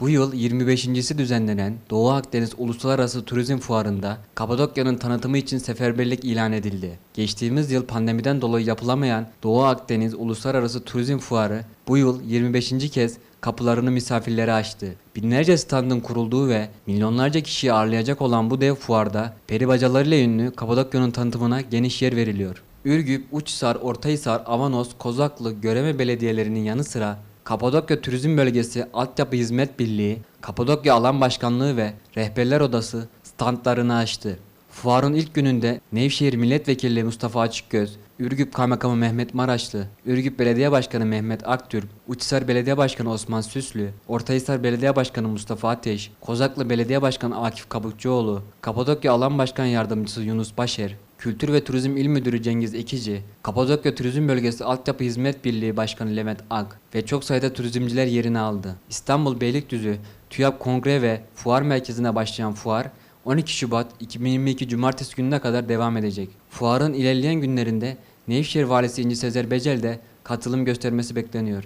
Bu yıl 25.si düzenlenen Doğu Akdeniz Uluslararası Turizm Fuarı'nda Kapadokya'nın tanıtımı için seferberlik ilan edildi. Geçtiğimiz yıl pandemiden dolayı yapılamayan Doğu Akdeniz Uluslararası Turizm Fuarı bu yıl 25. kez kapılarını misafirlere açtı. Binlerce standın kurulduğu ve milyonlarca kişiyi ağırlayacak olan bu dev fuarda peribacalarıyla ünlü Kapadokya'nın tanıtımına geniş yer veriliyor. Ürgüp, Uçhisar, Ortahisar, Avanos, Kozaklı, Göreme belediyelerinin yanı sıra Kapadokya Turizm Bölgesi Altyapı Hizmet Birliği, Kapadokya Alan Başkanlığı ve Rehberler Odası standlarını açtı. Fuarın ilk gününde Nevşehir Milletvekili Mustafa Açıkgöz, Ürgüp Kaymakamı Mehmet Maraşlı, Ürgüp Belediye Başkanı Mehmet Aktürk, Uçhisar Belediye Başkanı Osman Süslü, Ortahisar Belediye Başkanı Mustafa Ateş, Kozaklı Belediye Başkanı Akif Kabukçuoğlu, Kapadokya Alan Başkan Yardımcısı Yunus Başer, Kültür ve Turizm İl Müdürü Cengiz Ekici, Kapadokya Turizm Bölgesi Altyapı Hizmet Birliği Başkanı Levent Ak ve çok sayıda turizmciler yerini aldı. İstanbul Beylikdüzü, TÜYAP Kongre ve Fuar Merkezi'ne başlayan fuar, 12 Şubat 2022 Cumartesi gününe kadar devam edecek. Fuarın ilerleyen günlerinde Nevşehir Valisi İnci Sezer Becel de katılım göstermesi bekleniyor.